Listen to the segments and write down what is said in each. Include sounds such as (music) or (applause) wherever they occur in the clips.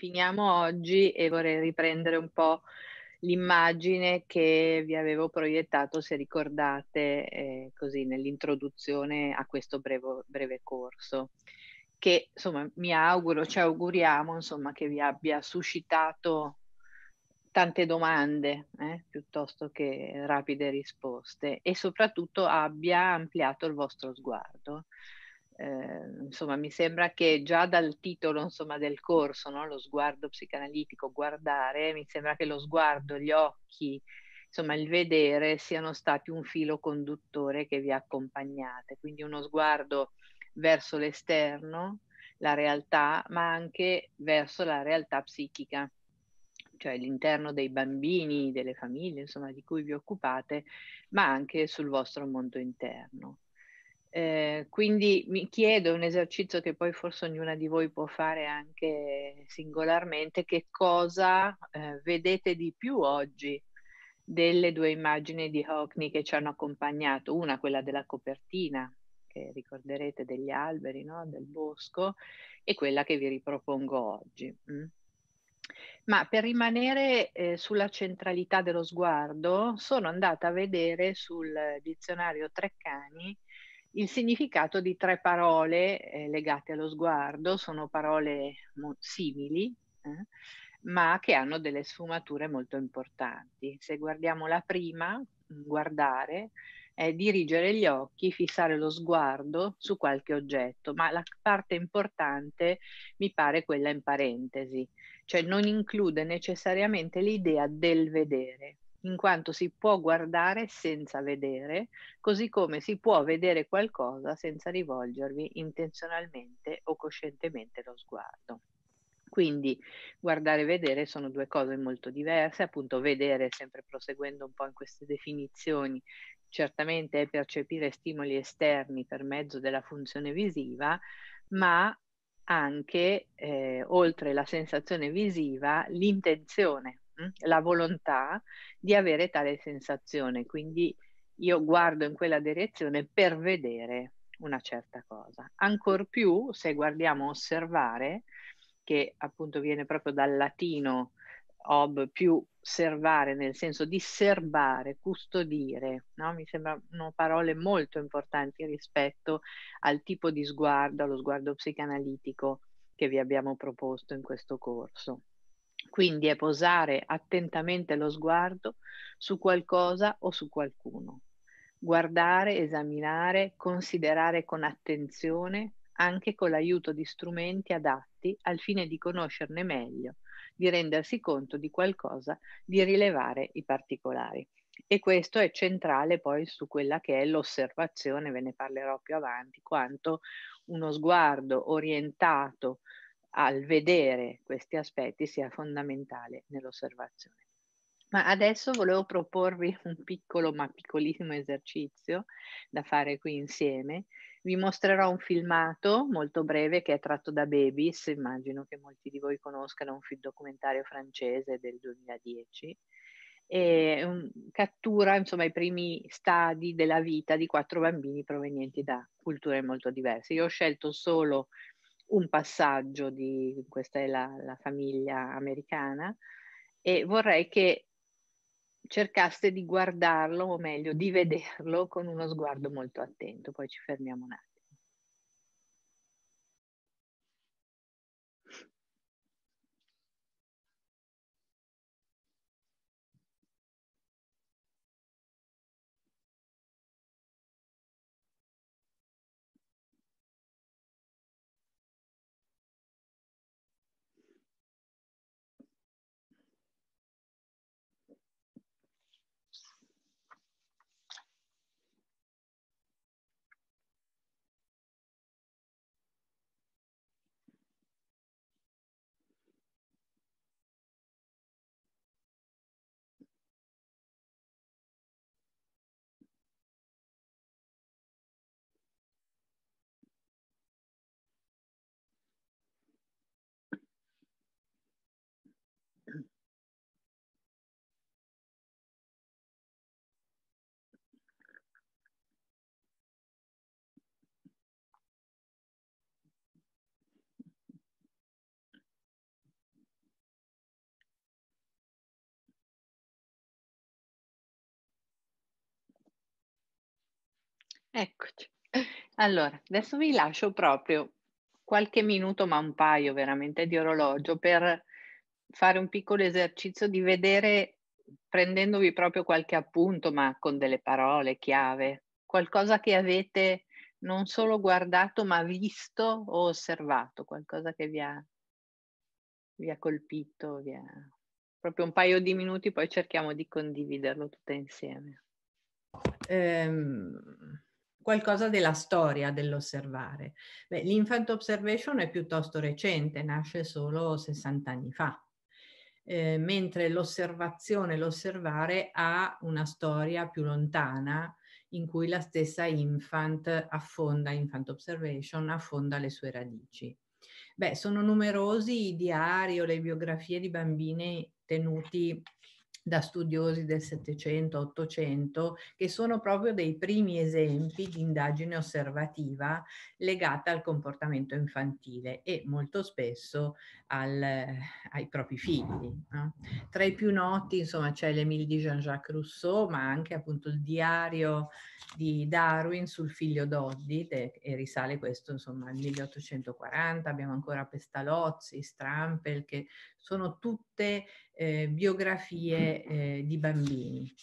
finiamo oggi e vorrei riprendere un po' l'immagine che vi avevo proiettato, se ricordate, eh, così nell'introduzione a questo brevo, breve corso, che insomma mi auguro, ci auguriamo insomma che vi abbia suscitato tante domande eh, piuttosto che rapide risposte e soprattutto abbia ampliato il vostro sguardo Ehm, insomma, mi sembra che già dal titolo insomma, del corso, no? lo sguardo psicanalitico, guardare, mi sembra che lo sguardo, gli occhi, insomma, il vedere siano stati un filo conduttore che vi accompagnate. Quindi uno sguardo verso l'esterno, la realtà, ma anche verso la realtà psichica cioè l'interno dei bambini, delle famiglie, insomma, di cui vi occupate, ma anche sul vostro mondo interno. Eh, quindi mi chiedo, un esercizio che poi forse ognuna di voi può fare anche singolarmente, che cosa eh, vedete di più oggi delle due immagini di Hockney che ci hanno accompagnato, una quella della copertina, che ricorderete degli alberi, no? del bosco, e quella che vi ripropongo oggi. Mm. Ma per rimanere eh, sulla centralità dello sguardo, sono andata a vedere sul dizionario Treccani il significato di tre parole eh, legate allo sguardo sono parole simili, eh, ma che hanno delle sfumature molto importanti. Se guardiamo la prima, mm, guardare, è dirigere gli occhi, fissare lo sguardo su qualche oggetto, ma la parte importante mi pare quella in parentesi, cioè non include necessariamente l'idea del vedere in quanto si può guardare senza vedere, così come si può vedere qualcosa senza rivolgervi intenzionalmente o coscientemente lo sguardo. Quindi guardare e vedere sono due cose molto diverse, appunto vedere, sempre proseguendo un po' in queste definizioni, certamente è percepire stimoli esterni per mezzo della funzione visiva, ma anche eh, oltre la sensazione visiva l'intenzione Mm-hmm. la volontà di avere tale sensazione. Quindi io guardo in quella direzione per vedere una certa cosa. Ancor più se guardiamo osservare, che appunto viene proprio dal latino ob più servare nel senso di serbare, custodire, no? mi sembrano parole molto importanti rispetto al tipo di sguardo, allo sguardo psicanalitico che vi abbiamo proposto in questo corso. Quindi è posare attentamente lo sguardo su qualcosa o su qualcuno. Guardare, esaminare, considerare con attenzione, anche con l'aiuto di strumenti adatti al fine di conoscerne meglio, di rendersi conto di qualcosa, di rilevare i particolari. E questo è centrale poi su quella che è l'osservazione, ve ne parlerò più avanti, quanto uno sguardo orientato al vedere questi aspetti sia fondamentale nell'osservazione. Ma adesso volevo proporvi (laughs) un piccolo ma piccolissimo esercizio da fare qui insieme. Vi mostrerò un filmato molto breve che è tratto da Babies, immagino che molti di voi conoscano un film documentario francese del 2010. E cattura insomma, i primi stadi della vita di quattro bambini provenienti da culture molto diverse. Io ho scelto solo un passaggio di questa è la, la famiglia americana e vorrei che cercaste di guardarlo o meglio di vederlo con uno sguardo molto attento, poi ci fermiamo un attimo. Eccoci. Allora, adesso vi lascio proprio qualche minuto, ma un paio veramente di orologio per fare un piccolo esercizio di vedere, prendendovi proprio qualche appunto, ma con delle parole chiave, qualcosa che avete non solo guardato, ma visto o osservato, qualcosa che vi ha, vi ha colpito, vi ha... proprio un paio di minuti, poi cerchiamo di condividerlo tutte insieme. Um qualcosa della storia dell'osservare. l'infant observation è piuttosto recente, nasce solo 60 anni fa, eh, mentre l'osservazione, l'osservare ha una storia più lontana in cui la stessa infant affonda, infant observation, affonda le sue radici. Beh, sono numerosi i diari o le biografie di bambini tenuti da studiosi del Settecento, Ottocento, che sono proprio dei primi esempi di indagine osservativa legata al comportamento infantile e molto spesso al, ai propri figli. No? Tra i più noti, insomma, c'è l'Emile di Jean-Jacques Rousseau, ma anche appunto il diario di Darwin sul figlio Doddi, e risale questo insomma al 1840, abbiamo ancora Pestalozzi, Strampel, che sono tutte eh, biografie eh, di bambini.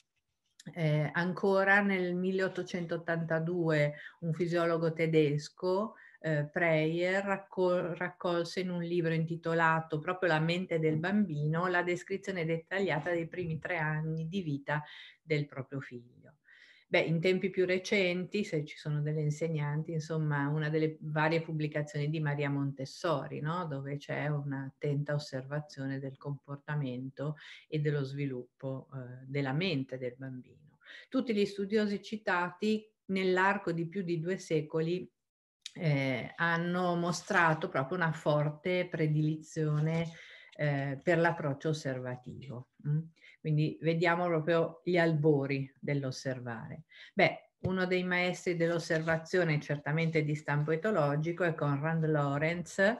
Eh, ancora nel 1882 un fisiologo tedesco, eh, Preyer, raccol- raccolse in un libro intitolato proprio La mente del bambino la descrizione dettagliata dei primi tre anni di vita del proprio figlio. Beh, in tempi più recenti, se ci sono delle insegnanti, insomma, una delle varie pubblicazioni di Maria Montessori, no? dove c'è un'attenta osservazione del comportamento e dello sviluppo eh, della mente del bambino. Tutti gli studiosi citati nell'arco di più di due secoli eh, hanno mostrato proprio una forte predilizione eh, per l'approccio osservativo. Mm. Quindi vediamo proprio gli albori dell'osservare. Beh, uno dei maestri dell'osservazione certamente di stampo etologico è Conrad Lorenz. Eh,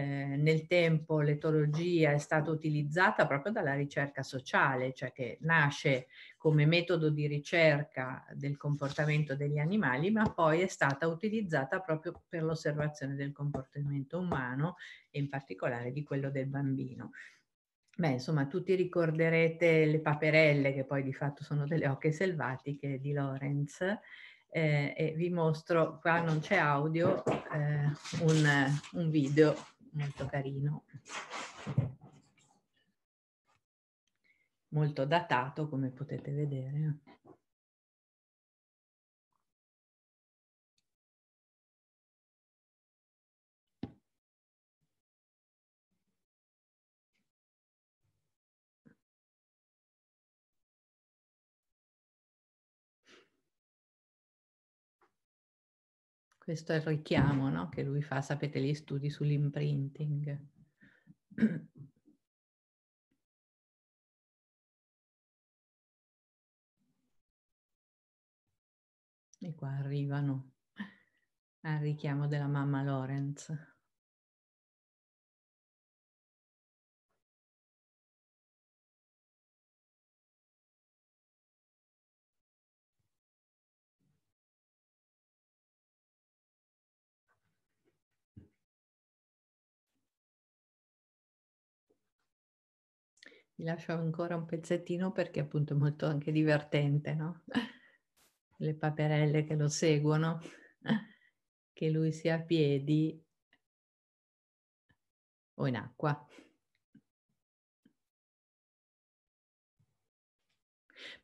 nel tempo l'etologia è stata utilizzata proprio dalla ricerca sociale, cioè che nasce come metodo di ricerca del comportamento degli animali, ma poi è stata utilizzata proprio per l'osservazione del comportamento umano e in particolare di quello del bambino. Beh, insomma, tutti ricorderete le paperelle, che poi di fatto sono delle oche selvatiche di Lorenz, eh, e vi mostro, qua non c'è audio, eh, un, un video molto carino, molto datato come potete vedere. questo è il richiamo no? che lui fa, sapete, gli studi sull'imprinting. E qua arrivano al richiamo della mamma Lorenz. vi lascio ancora un pezzettino perché appunto è molto anche divertente, no? (laughs) Le paperelle che lo seguono, (laughs) che lui sia a piedi o in acqua.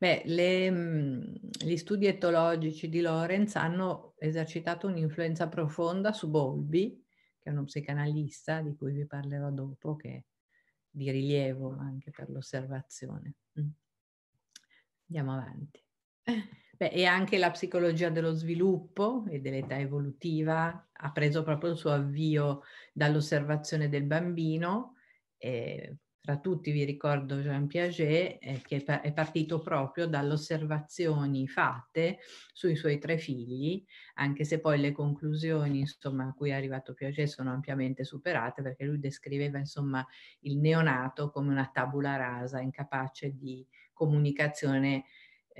Beh, le, mm, gli studi etologici di Lorenz hanno esercitato un'influenza profonda su Bolby, che è uno psicanalista di cui vi parlerò dopo, che di rilievo anche per l'osservazione. Mm. Andiamo avanti. (laughs) Beh, e anche la psicologia dello sviluppo e dell'età evolutiva ha preso proprio il suo avvio dall'osservazione del bambino, eh, fra tutti vi ricordo Jean Piaget eh, che è partito proprio dalle osservazioni fatte sui suoi tre figli, anche se poi le conclusioni insomma, a cui è arrivato Piaget sono ampiamente superate perché lui descriveva insomma, il neonato come una tabula rasa, incapace di comunicazione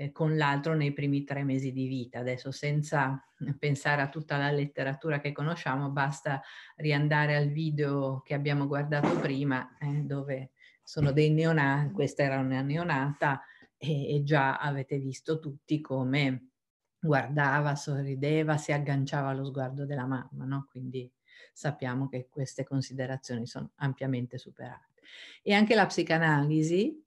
eh, con l'altro nei primi tre mesi di vita. Adesso senza pensare a tutta la letteratura che conosciamo, basta riandare al video che abbiamo guardato prima, eh, dove sono dei neonati, questa era una neonata, e, e già avete visto tutti come guardava, sorrideva, si agganciava allo sguardo della mamma, no? Quindi sappiamo che queste considerazioni sono ampiamente superate. E anche la psicanalisi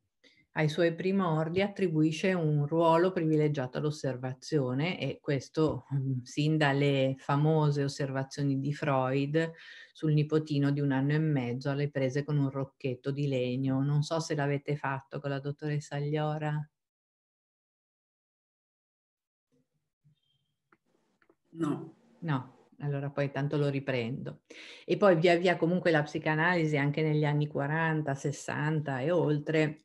ai suoi primordi attribuisce un ruolo privilegiato all'osservazione e questo mm, sin dalle famose osservazioni di Freud sul nipotino di un anno e mezzo alle prese con un rocchetto di legno. Non so se l'avete fatto con la dottoressa Gliora. No. No, allora poi tanto lo riprendo. E poi via via comunque la psicanalisi anche negli anni 40, 60 e oltre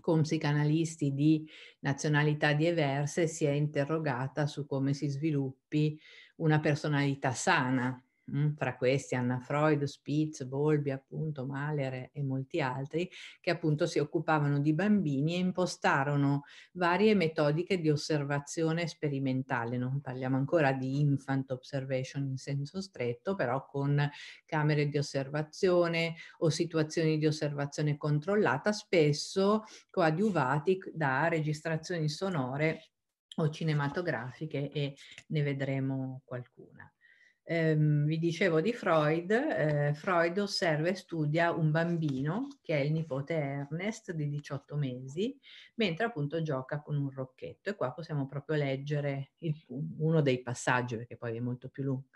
con psicanalisti di nazionalità diverse si è interrogata su come si sviluppi una personalità sana Mm, fra questi Anna Freud, Spitz, Volbi, appunto, Mahler e molti altri, che appunto si occupavano di bambini e impostarono varie metodiche di osservazione sperimentale. Non parliamo ancora di infant observation in senso stretto, però con camere di osservazione o situazioni di osservazione controllata, spesso coadiuvati da registrazioni sonore o cinematografiche e ne vedremo qualcuna ehm, vi dicevo di Freud, eh, Freud osserva e studia un bambino che è il nipote Ernest di 18 mesi, mentre appunto gioca con un rocchetto. E qua possiamo proprio leggere il, uno dei passaggi, perché poi è molto più lungo.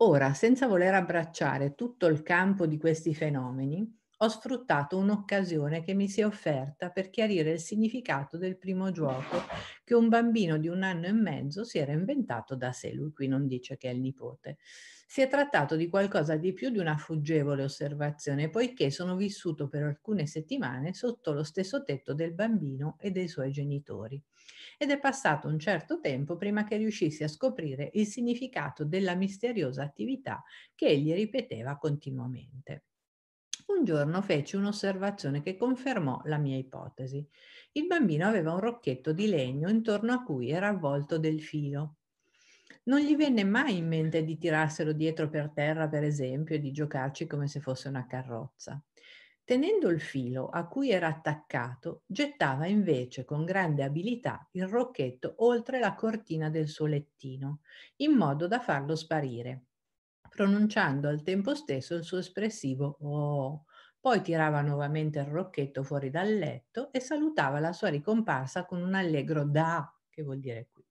Ora, senza voler abbracciare tutto il campo di questi fenomeni, ho sfruttato un'occasione che mi si è offerta per chiarire il significato del primo gioco che un bambino di un anno e mezzo si era inventato da sé, lui qui non dice che è il nipote. Si è trattato di qualcosa di più di una fuggevole osservazione, poiché sono vissuto per alcune settimane sotto lo stesso tetto del bambino e dei suoi genitori. Ed è passato un certo tempo prima che riuscissi a scoprire il significato della misteriosa attività che egli ripeteva continuamente. Un giorno fece un'osservazione che confermò la mia ipotesi. Il bambino aveva un rocchetto di legno intorno a cui era avvolto del filo. Non gli venne mai in mente di tirarselo dietro per terra, per esempio, e di giocarci come se fosse una carrozza. Tenendo il filo a cui era attaccato, gettava invece con grande abilità il rocchetto oltre la cortina del suo lettino, in modo da farlo sparire pronunciando al tempo stesso il suo espressivo oh. Poi tirava nuovamente il rocchetto fuori dal letto e salutava la sua ricomparsa con un allegro da, che vuol dire qui.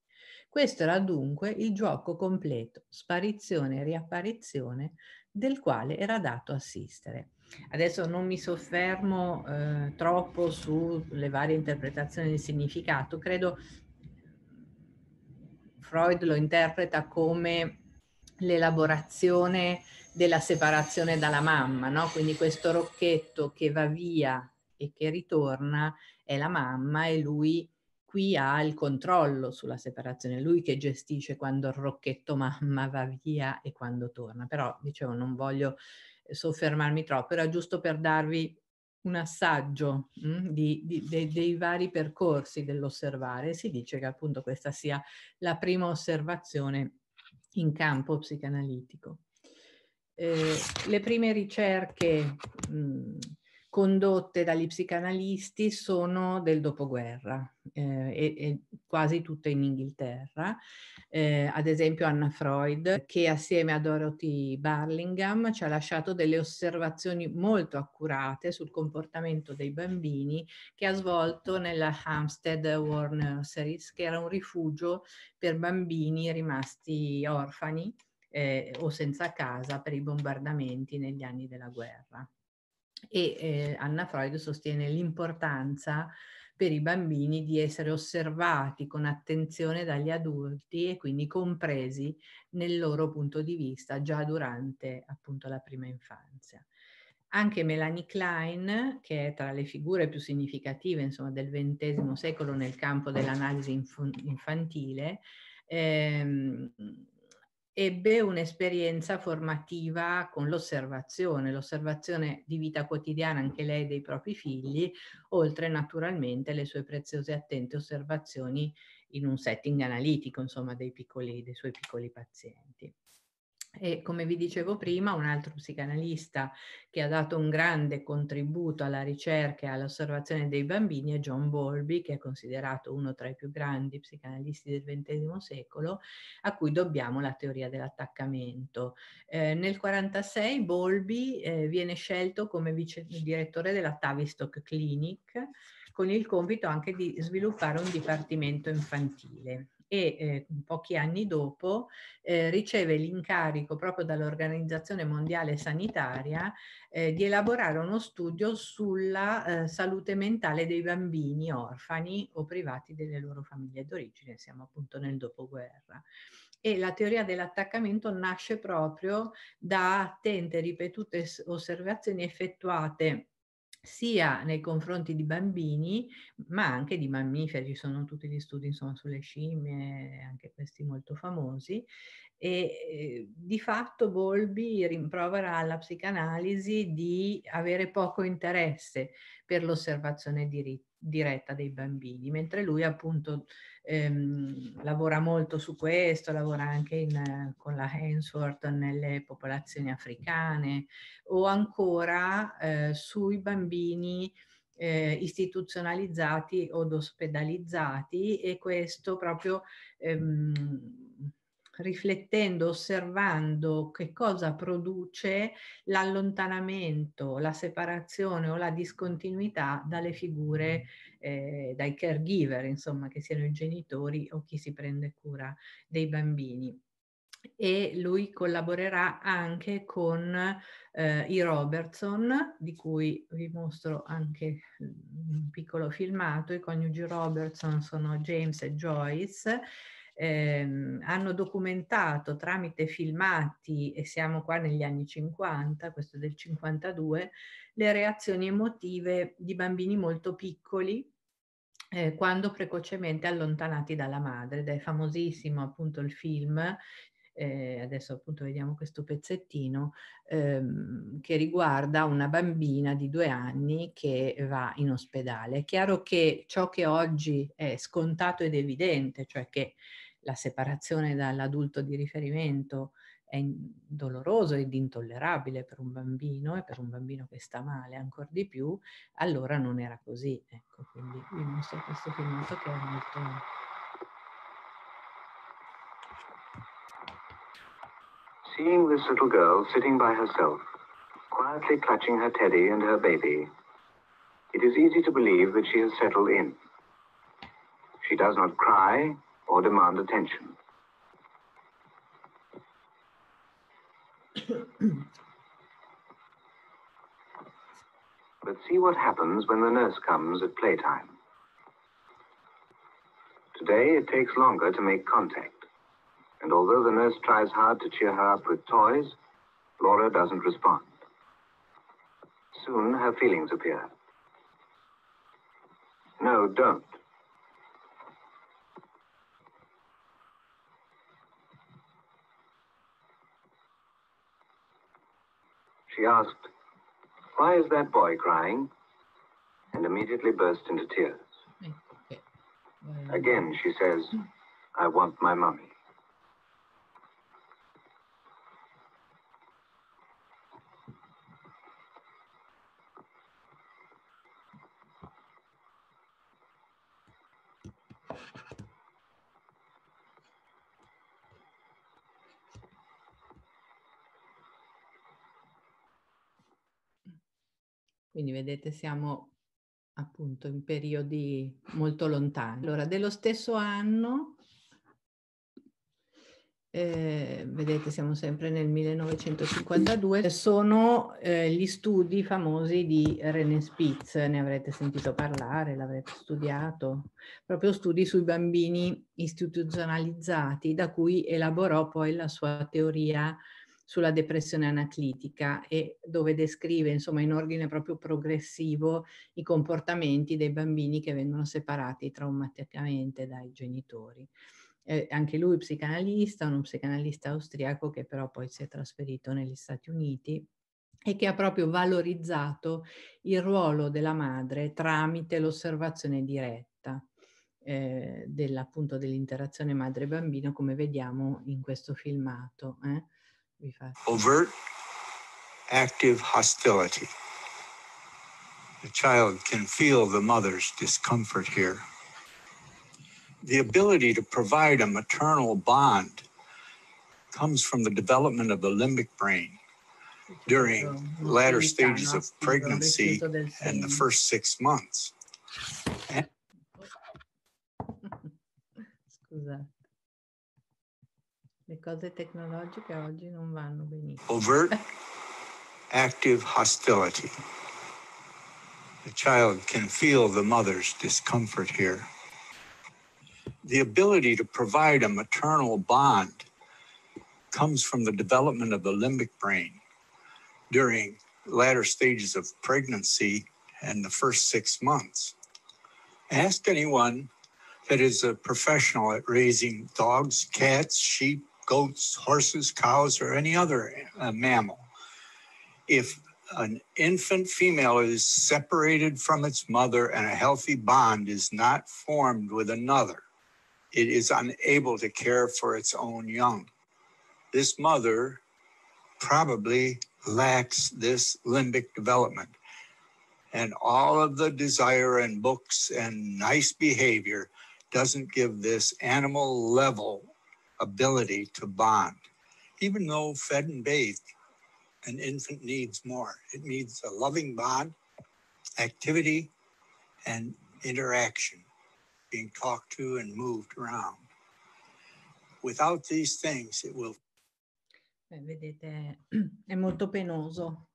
Questo era dunque il gioco completo, sparizione e riapparizione, del quale era dato assistere. Adesso non mi soffermo eh, troppo sulle varie interpretazioni del significato, credo Freud lo interpreta come l'elaborazione della separazione dalla mamma, no? quindi questo rocchetto che va via e che ritorna è la mamma e lui qui ha il controllo sulla separazione, lui che gestisce quando il rocchetto mamma va via e quando torna, però dicevo non voglio eh, soffermarmi troppo, era giusto per darvi un assaggio mh, mm, di, di, de, dei vari percorsi dell'osservare, si dice che appunto questa sia la prima osservazione in campo psicanalitico. Eh, le prime ricerche mh, condotte dagli psicanalisti sono del dopoguerra eh, e, e, quasi tutte in Inghilterra, eh, ad esempio Anna Freud che assieme a Dorothy Burlingham ci ha lasciato delle osservazioni molto accurate sul comportamento dei bambini che ha svolto nella Hampstead War Nurseries che era un rifugio per bambini rimasti orfani eh, o senza casa per i bombardamenti negli anni della guerra e eh, Anna Freud sostiene l'importanza per i bambini di essere osservati con attenzione dagli adulti e quindi compresi nel loro punto di vista già durante appunto la prima infanzia. Anche Melanie Klein, che è tra le figure più significative insomma, del XX secolo nel campo dell'analisi infantile, ehm, ebbe un'esperienza formativa con l'osservazione, l'osservazione di vita quotidiana anche lei dei propri figli, oltre naturalmente le sue preziose e attente osservazioni in un setting analitico, insomma, dei, piccoli, dei suoi piccoli pazienti. E come vi dicevo prima, un altro psicanalista che ha dato un grande contributo alla ricerca e all'osservazione dei bambini è John Bowlby, che è considerato uno tra i più grandi psicanalisti del XX secolo, a cui dobbiamo la teoria dell'attaccamento. Eh, nel 1946 Bowlby eh, viene scelto come vice direttore della Tavistock Clinic, con il compito anche di sviluppare un dipartimento infantile e eh, pochi anni dopo eh, riceve l'incarico proprio dall'Organizzazione Mondiale Sanitaria eh, di elaborare uno studio sulla eh, salute mentale dei bambini orfani o privati delle loro famiglie d'origine, siamo appunto nel dopoguerra. E la teoria dell'attaccamento nasce proprio da attente, ripetute osservazioni effettuate sia nei confronti di bambini, ma anche di mammiferi. Ci sono tutti gli studi insomma, sulle scimmie, anche questi molto famosi. E eh, di fatto Volbi rimprovera alla psicanalisi di avere poco interesse per l'osservazione diretta dei bambini, mentre lui appunto ehm, lavora molto su questo, lavora anche in, con la Hensworth nelle popolazioni africane o ancora eh, sui bambini eh, istituzionalizzati od ospedalizzati e questo proprio ehm, riflettendo, osservando che cosa produce l'allontanamento, la separazione o la discontinuità dalle figure mm eh, dai caregiver, insomma, che siano i genitori o chi si prende cura dei bambini e lui collaborerà anche con eh, i Robertson, di cui vi mostro anche mm, un piccolo filmato. I coniugi Robertson sono James e Joyce Ehm, hanno documentato tramite filmati, e siamo qua negli anni 50, questo del 52, le reazioni emotive di bambini molto piccoli eh, quando precocemente allontanati dalla madre, ed è famosissimo appunto il film eh, adesso appunto vediamo questo pezzettino, ehm, che riguarda una bambina di due anni che va in ospedale. È chiaro che ciò che oggi è scontato ed evidente, cioè che la separazione dall'adulto di riferimento è doloroso ed intollerabile per un bambino e per un bambino che sta male ancora di più, allora non era così. Ecco, quindi vi mostro questo filmato che è molto... Seeing this little girl sitting by herself, quietly clutching her teddy and her baby, it is easy to believe that she has settled in. She does not cry, or demand attention. but see what happens when the nurse comes at playtime. Today, it takes longer to make contact. And although the nurse tries hard to cheer her up with toys, Laura doesn't respond. Soon, her feelings appear. No, don't, She asked, Why is that boy crying? And immediately burst into tears. Again, she says, I want my mummy. Quindi vedete siamo appunto in periodi molto lontani. Allora, dello stesso anno, eh, vedete siamo sempre nel 1952, sono eh, gli studi famosi di René Spitz, ne avrete sentito parlare, l'avrete studiato, proprio studi sui bambini istituzionalizzati da cui elaborò poi la sua teoria sulla depressione anaclitica e dove descrive insomma in ordine proprio progressivo i comportamenti dei bambini che vengono separati traumaticamente dai genitori. Eh, anche lui psicanalista, uno psicanalista austriaco che però poi si è trasferito negli Stati Uniti e che ha proprio valorizzato il ruolo della madre tramite l'osservazione diretta eh, dell'interazione madre-bambino come vediamo in questo filmato. Eh. overt active hostility. The child can feel the mother's discomfort here. The ability to provide a maternal bond comes from the development of the limbic brain during latter stages of pregnancy and the first six months. (laughs) And Le cose tecnologiche oggi non vanno benissimo. Overt (laughs) active hostility. The child can feel the mother's discomfort here. The ability to provide a maternal bond comes from the development of the limbic brain during latter stages of pregnancy and the first six months. Ask anyone that is a professional at raising dogs, cats, sheep, goats, horses, cows, or any other uh, mammal. If an infant female is separated from its mother and a healthy bond is not formed with another, it is unable to care for its own young. This mother probably lacks this limbic development. And all of the desire and books and nice behavior doesn't give this animal level ability to bond. Even though fed and bathed, an infant needs more. It needs a loving bond, activity, and interaction, being talked to and moved around. Without these things, it will. Beh, vedete, (clears throat) è molto penoso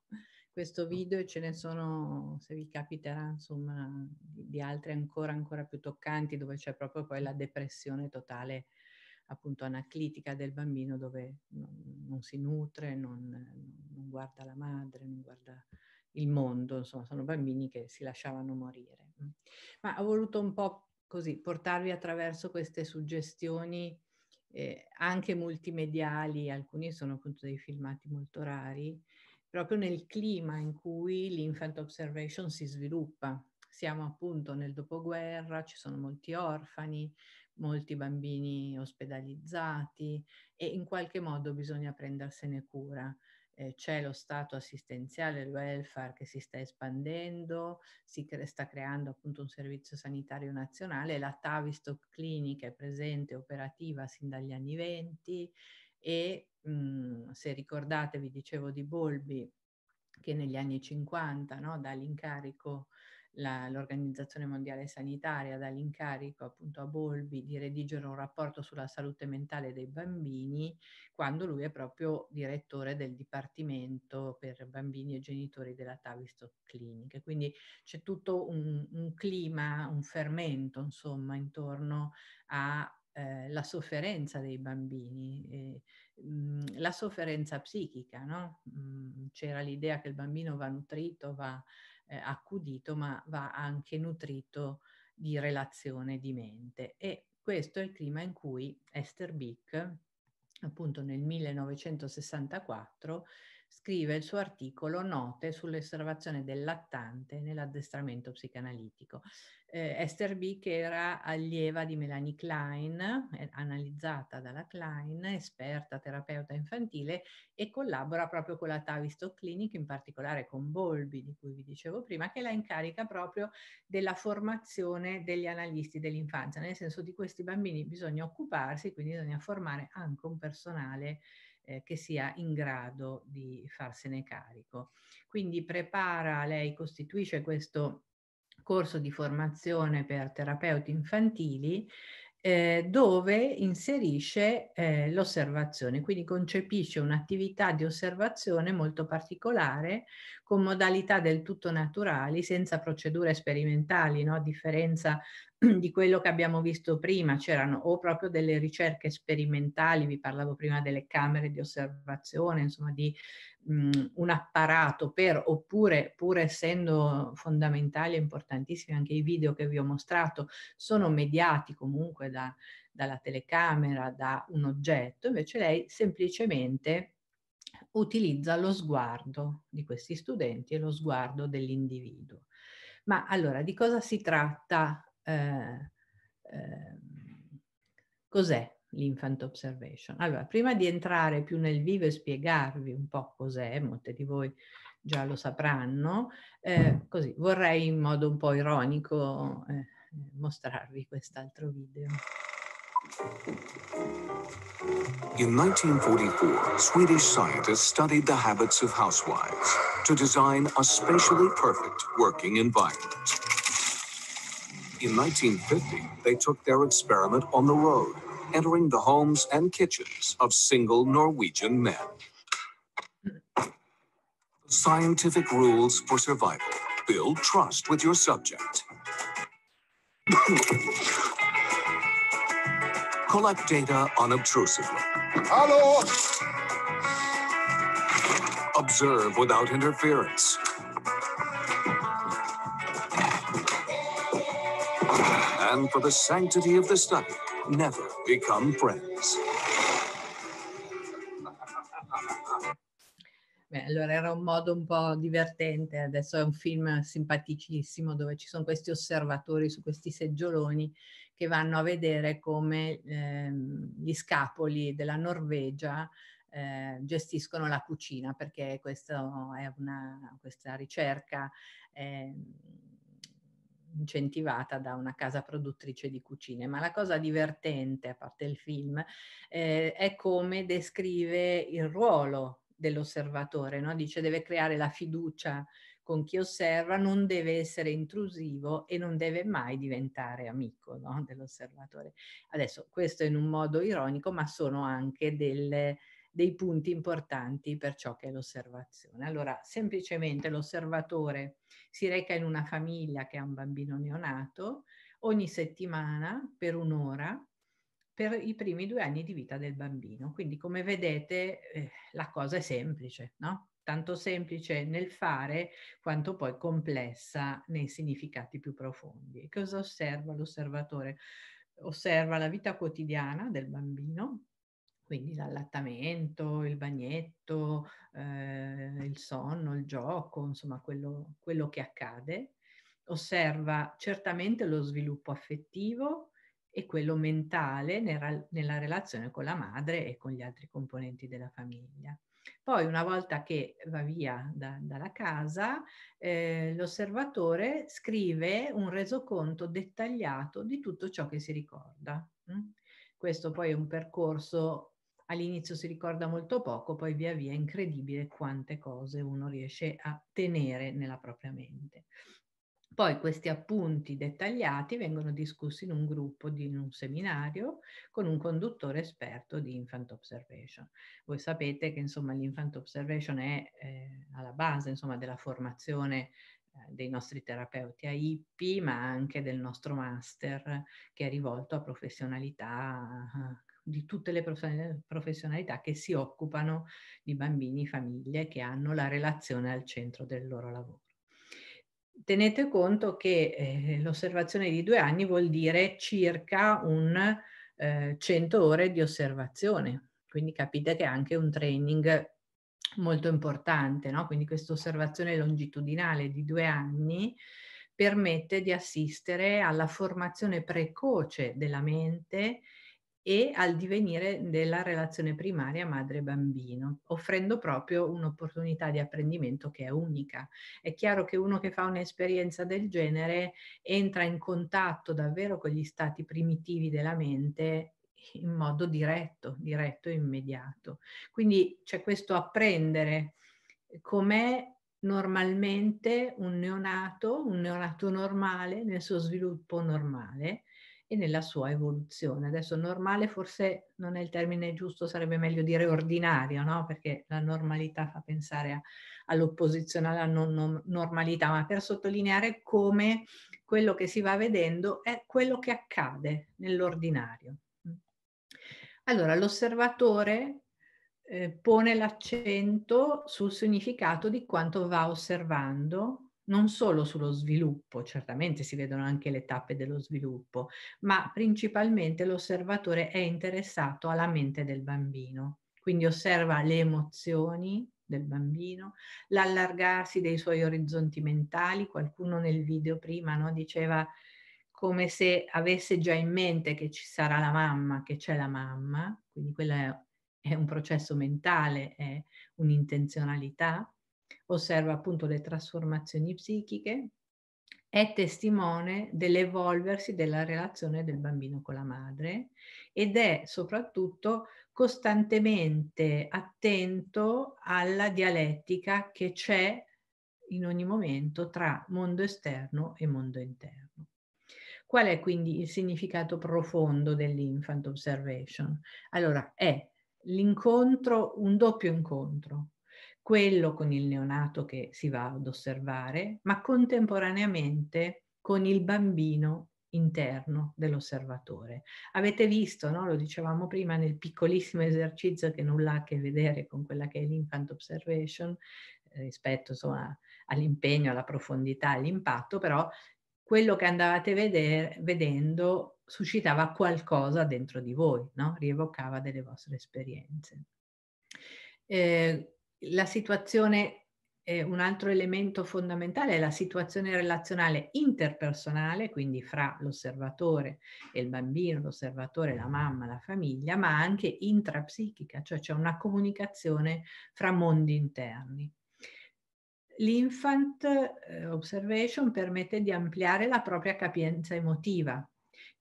questo video e ce ne sono, se vi capiterà, insomma, di altri ancora, ancora più toccanti, dove c'è proprio poi la depressione totale appunto anaclitica del bambino dove non, non si nutre, non, non, guarda la madre, non guarda il mondo, insomma sono bambini che si lasciavano morire. Ma ho voluto un po' così portarvi attraverso queste suggestioni eh, anche multimediali, alcuni sono appunto dei filmati molto rari, proprio nel clima in cui l'infant observation si sviluppa. Siamo appunto nel dopoguerra, ci sono molti orfani, molti bambini ospedalizzati e in qualche modo bisogna prendersene cura. Eh, c'è lo stato assistenziale, il welfare che si sta espandendo, si cre- sta creando appunto un servizio sanitario nazionale, la Tavistock Clinic è presente, operativa sin dagli anni 20 e mh, mm, se ricordate vi dicevo di Bolbi che negli anni 50 no, dà l'incarico la, l'Organizzazione Mondiale Sanitaria dà l'incarico appunto a Bolbi di redigere un rapporto sulla salute mentale dei bambini quando lui è proprio direttore del Dipartimento per bambini e genitori della Tavistock Clinic. Quindi c'è tutto un, un clima, un fermento insomma intorno a eh, la sofferenza dei bambini, mm, la sofferenza psichica, no? Mm, c'era l'idea che il bambino va nutrito, va eh, accudito, ma va anche nutrito di relazione di mente. E questo è il clima in cui Esther Bick, appunto nel 1964, scrive il suo articolo Note sull'osservazione del lattante nell'addestramento psicanalitico. Eh, Esther B, che era allieva di Melanie Klein, eh, analizzata dalla Klein, esperta terapeuta infantile e collabora proprio con la Tavistock Clinic, in particolare con Bolbi, di cui vi dicevo prima, che la incarica proprio della formazione degli analisti dell'infanzia, nel senso di questi bambini bisogna occuparsi, quindi bisogna formare anche un personale eh, che sia in grado di farsene carico. Quindi prepara, lei costituisce questo corso di formazione per terapeuti infantili eh, dove inserisce eh, l'osservazione, quindi concepisce un'attività di osservazione molto particolare con modalità del tutto naturali, senza procedure sperimentali, no? a differenza (clears throat) di quello che abbiamo visto prima, c'erano o proprio delle ricerche sperimentali, vi parlavo prima delle camere di osservazione, insomma di mh, mhmm, un apparato per, oppure pur essendo fondamentali e importantissimi anche i video che vi ho mostrato, sono mediati comunque da, dalla telecamera, da un oggetto, invece lei semplicemente utilizza lo sguardo di questi studenti e lo sguardo dell'individuo. Ma allora di cosa si tratta eh, ehm, cos'è l'infant observation. Allora, prima di entrare più nel vivo e spiegarvi un po' cos'è, molte di voi già lo sapranno, eh, così vorrei in modo un po' ironico eh, mostrarvi quest'altro video. In 1944, Swedish scientists studied the habits of housewives to design a specially perfect working environment. In 1950, they took their experiment on the road, entering the homes and kitchens of single Norwegian men. Scientific rules for survival. Build trust with your subject. Collect data unobtrusively. Hello! Observe without interference. and for the sanctity of the study, never become friends. Beh, allora era un modo un po' divertente, adesso è un film simpaticissimo dove ci sono questi osservatori su questi seggioloni che vanno a vedere come eh, gli scapoli della Norvegia eh, gestiscono la cucina, perché questa è una questa ricerca eh, incentivata da una casa produttrice di cucine. Ma la cosa divertente, a parte il film, eh, è come descrive il ruolo dell'osservatore, no? dice deve creare la fiducia con chi osserva, non deve essere intrusivo e non deve mai diventare amico no? dell'osservatore. Adesso questo è in un modo ironico, ma sono anche delle dei punti importanti per ciò che è l'osservazione. Allora, semplicemente l'osservatore si reca in una famiglia che ha un bambino neonato ogni settimana per un'ora per i primi due anni di vita del bambino. Quindi, come vedete, eh, la cosa è semplice, no? tanto semplice nel fare quanto poi complessa nei significati più profondi. Cosa osserva l'osservatore? Osserva la vita quotidiana del bambino, quindi l'allattamento, il bagnetto, eh, il sonno, il gioco, insomma quello, quello che accade. Osserva certamente lo sviluppo affettivo e quello mentale nella, nella relazione con la madre e con gli altri componenti della famiglia. Poi una volta che va via da, dalla casa, eh, l'osservatore scrive un resoconto dettagliato di tutto ciò che si ricorda. Mm? Questo poi è un percorso all'inizio si ricorda molto poco, poi via via è incredibile quante cose uno riesce a tenere nella propria mente. Poi questi appunti dettagliati vengono discussi in un gruppo, di, in un seminario, con un conduttore esperto di infant observation. Voi sapete che insomma l'infant observation è eh, alla base insomma, della formazione eh, dei nostri terapeuti a IP, ma anche del nostro master che è rivolto a professionalità ah, di tutte le professionalità che si occupano di bambini, e famiglie che hanno la relazione al centro del loro lavoro. Tenete conto che eh, l'osservazione di due anni vuol dire circa un eh, 100 ore di osservazione, quindi capite che è anche un training molto importante, no? quindi questa osservazione longitudinale di due anni permette di assistere alla formazione precoce della mente e al divenire della relazione primaria madre-bambino, offrendo proprio un'opportunità di apprendimento che è unica. È chiaro che uno che fa un'esperienza del genere entra in contatto davvero con gli stati primitivi della mente in modo diretto, diretto e immediato. Quindi c'è questo apprendere com'è normalmente un neonato, un neonato normale nel suo sviluppo normale e nella sua evoluzione. Adesso normale forse non è il termine giusto, sarebbe meglio dire ordinario, no? perché la normalità fa pensare a, all'opposizione alla non, non normalità, ma per sottolineare come quello che si va vedendo è quello che accade nell'ordinario. Allora, l'osservatore eh, pone l'accento sul significato di quanto va osservando non solo sullo sviluppo, certamente si vedono anche le tappe dello sviluppo, ma principalmente l'osservatore è interessato alla mente del bambino, quindi osserva le emozioni del bambino, l'allargarsi dei suoi orizzonti mentali, qualcuno nel video prima no, diceva come se avesse già in mente che ci sarà la mamma, che c'è la mamma, quindi quello è, è un processo mentale, è un'intenzionalità osserva appunto le trasformazioni psichiche, è testimone dell'evolversi della relazione del bambino con la madre ed è soprattutto costantemente attento alla dialettica che c'è in ogni momento tra mondo esterno e mondo interno. Qual è quindi il significato profondo dell'infant observation? Allora, è l'incontro, un doppio incontro quello con il neonato che si va ad osservare, ma contemporaneamente con il bambino interno dell'osservatore. Avete visto, no? lo dicevamo prima, nel piccolissimo esercizio che nulla ha a che vedere con quella che è l'infant observation, eh, rispetto insomma, all'impegno, alla profondità, all'impatto, però quello che andavate vedere, vedendo suscitava qualcosa dentro di voi, no? rievocava delle vostre esperienze. Eh, la situazione, eh, un altro elemento fondamentale è la situazione relazionale interpersonale, quindi fra l'osservatore e il bambino, l'osservatore, la mamma, la famiglia, ma anche intrapsichica, cioè c'è una comunicazione fra mondi interni. L'infant eh, observation permette di ampliare la propria capienza emotiva,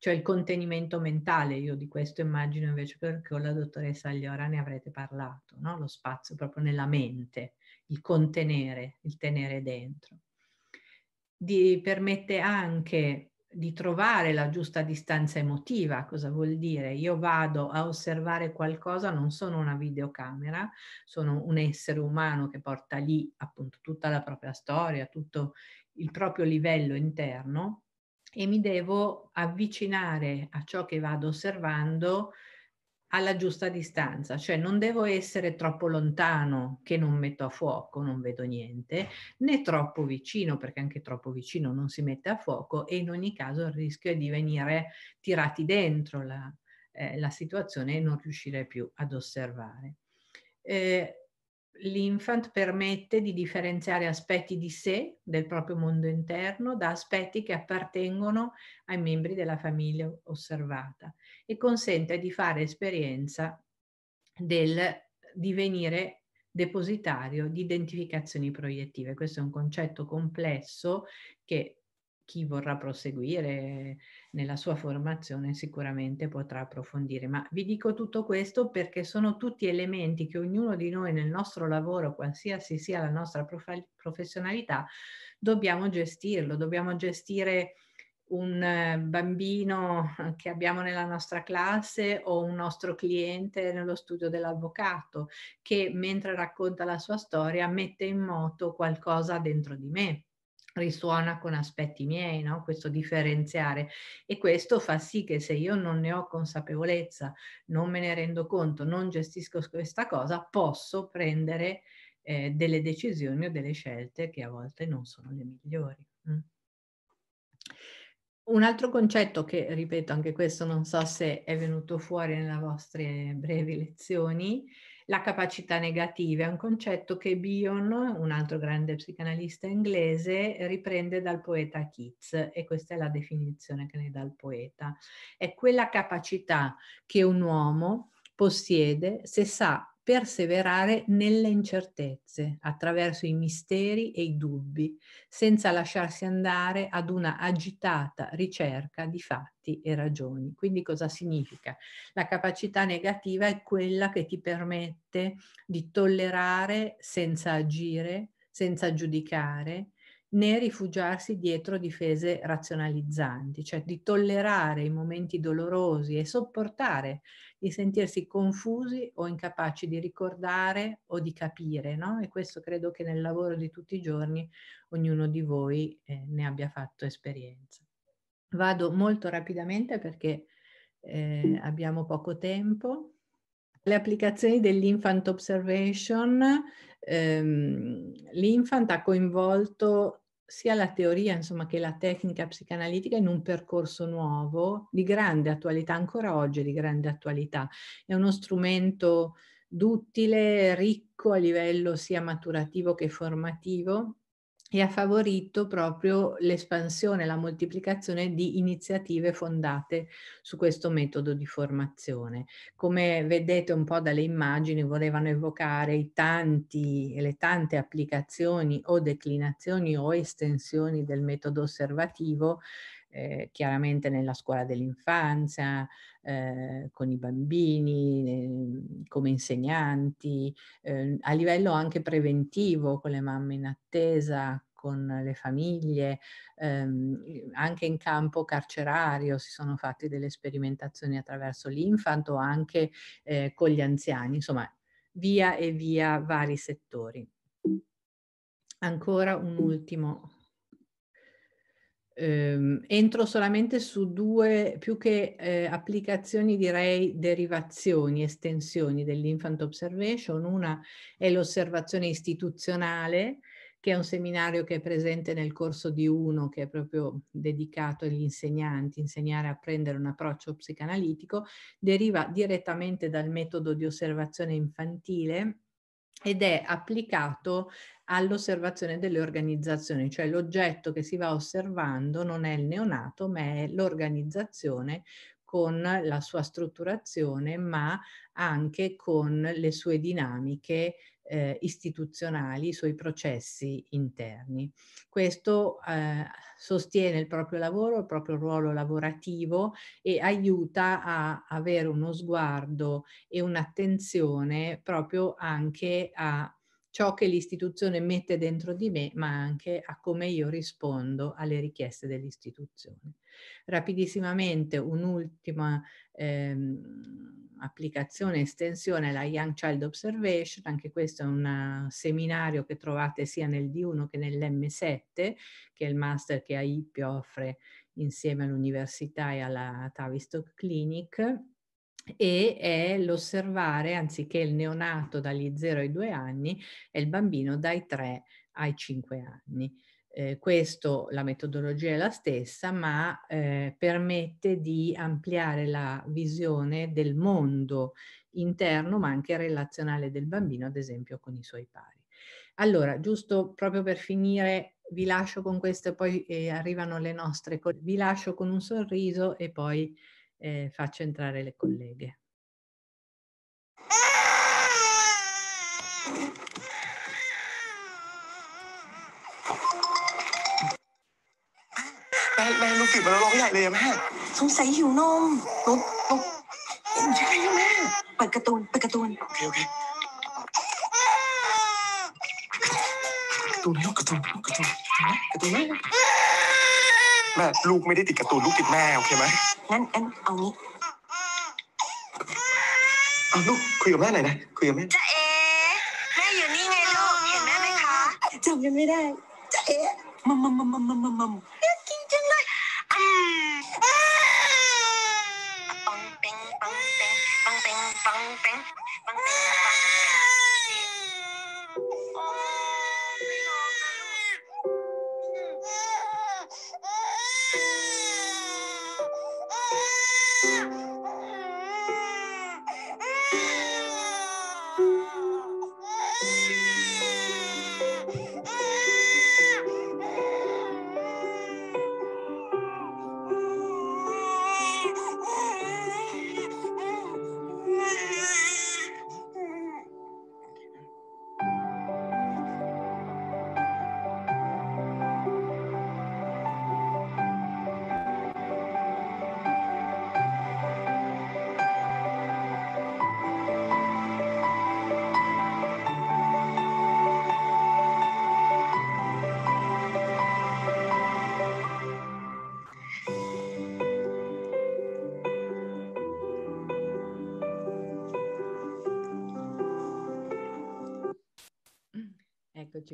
cioè il contenimento mentale. Io di questo immagino invece perché con la dottoressa Agliora ne avrete parlato, no? lo spazio proprio nella mente, il contenere, il tenere dentro. Di, permette anche di trovare la giusta distanza emotiva. Cosa vuol dire? Io vado a osservare qualcosa, non sono una videocamera, sono un essere umano che porta lì appunto tutta la propria storia, tutto il proprio livello interno e mi devo avvicinare a ciò che vado osservando alla giusta distanza, cioè non devo essere troppo lontano che non metto a fuoco, non vedo niente, né troppo vicino perché anche troppo vicino non si mette a fuoco e in ogni caso il rischio è di venire tirati dentro la, eh, la situazione e non riuscire più ad osservare. Eh, l'infant permette di differenziare aspetti di sé, del proprio mondo interno, da aspetti che appartengono ai membri della famiglia osservata e consente di fare esperienza del divenire depositario di identificazioni proiettive. Questo è un concetto complesso che chi vorrà proseguire nella sua formazione sicuramente potrà approfondire. Ma vi dico tutto questo perché sono tutti elementi che ognuno di noi nel nostro lavoro, qualsiasi sia la nostra prof- professionalità, dobbiamo gestirlo, dobbiamo gestire un eh, bambino che abbiamo nella nostra classe o un nostro cliente nello studio dell'avvocato che mentre racconta la sua storia mette in moto qualcosa dentro di me risuona con aspetti miei, no? questo differenziare e questo fa sì che se io non ne ho consapevolezza, non me ne rendo conto, non gestisco questa cosa, posso prendere eh, delle decisioni o delle scelte che a volte non sono le migliori. Mm. Un altro concetto che, ripeto, anche questo non so se è venuto fuori nelle vostre brevi lezioni, la capacità negativa, è un concetto che Bion, un altro grande psicanalista inglese, riprende dal poeta Keats e questa è la definizione che ne dà il poeta. È quella capacità che un uomo possiede se sa perseverare nelle incertezze, attraverso i misteri e i dubbi, senza lasciarsi andare ad una agitata ricerca di fatti e ragioni. Quindi cosa significa? La capacità negativa è quella che ti permette di tollerare senza agire, senza giudicare, né rifugiarsi dietro difese razionalizzanti, cioè di tollerare i momenti dolorosi e sopportare di sentirsi confusi o incapaci di ricordare o di capire, no? E questo credo che nel lavoro di tutti i giorni ognuno di voi eh, ne abbia fatto esperienza. Vado molto rapidamente perché eh, abbiamo poco tempo. Le applicazioni dell'Infant Observation, ehm, l'Infant ha coinvolto sia la teoria insomma, che la tecnica psicanalitica in un percorso nuovo di grande attualità, ancora oggi è di grande attualità. È uno strumento duttile, ricco a livello sia maturativo che formativo e ha favorito proprio l'espansione, la moltiplicazione di iniziative fondate su questo metodo di formazione. Come vedete un po' dalle immagini, volevano evocare tanti, le tante applicazioni o declinazioni o estensioni del metodo osservativo eh, chiaramente nella scuola dell'infanzia, eh, con i bambini, ehm, come insegnanti, ehm, a livello anche preventivo con le mamme in attesa, con le famiglie, ehm, anche in campo carcerario si sono fatte delle sperimentazioni attraverso l'infanto, anche eh, con gli anziani, insomma via e via vari settori. Ancora un ultimo ehm, entro solamente su due, più che eh, applicazioni direi derivazioni, estensioni dell'infant observation. Una è l'osservazione istituzionale, che è un seminario che è presente nel corso di uno, che è proprio dedicato agli insegnanti, insegnare a prendere un approccio psicanalitico, deriva direttamente dal metodo di osservazione infantile ed è applicato all'osservazione delle organizzazioni, cioè l'oggetto che si va osservando non è il neonato, ma è l'organizzazione con la sua strutturazione, ma anche con le sue dinamiche eh, istituzionali, i suoi processi interni. Questo eh, sostiene il proprio lavoro, il proprio ruolo lavorativo e aiuta a avere uno sguardo e un'attenzione proprio anche a ciò che l'istituzione mette dentro di me, ma anche a come io rispondo alle richieste dell'istituzione. Rapidissimamente un'ultima ehm, applicazione e estensione alla Young Child Observation, anche questo è un eh, seminario che trovate sia nel D1 che nell'M7, che è il master che AIPI offre insieme all'università e alla Tavistock Clinic e è l'osservare anziché il neonato dagli 0 ai 2 anni è il bambino dai 3 ai 5 anni. Eh, questo, la metodologia è la stessa, ma eh, permette di ampliare la visione del mondo interno, ma anche relazionale del bambino, ad esempio con i suoi pari. Allora, giusto proprio per finire, vi lascio con questo e poi eh, arrivano le nostre, vi lascio con un sorriso e poi eh, faccio entrare le colleghe. ม่แม่ลูกติดมาแล้วร้องใหญ่เลยแม่สงสัยหิวนมตุ๊กคุณใช่ไหมแม่เปิดกระตูนเปิดกระตูนโอเคโอเคกระตูนให้ลูกกระตูนลูกกระตูนกระตูนแม่แม่ลูกไม่ได้ติดกระตูนลูกติดแม่โอเคไหมงั้นงั้นเอางี้เอาลูกคุยกับแม่หน่อยนะคุยกับแม่จะเอแม่อยู่นี่ไงลูกเห็นแม่ไหมคะจำยังไม่ได้จะเอมัมมัมมัมมัมมัมมัม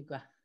igual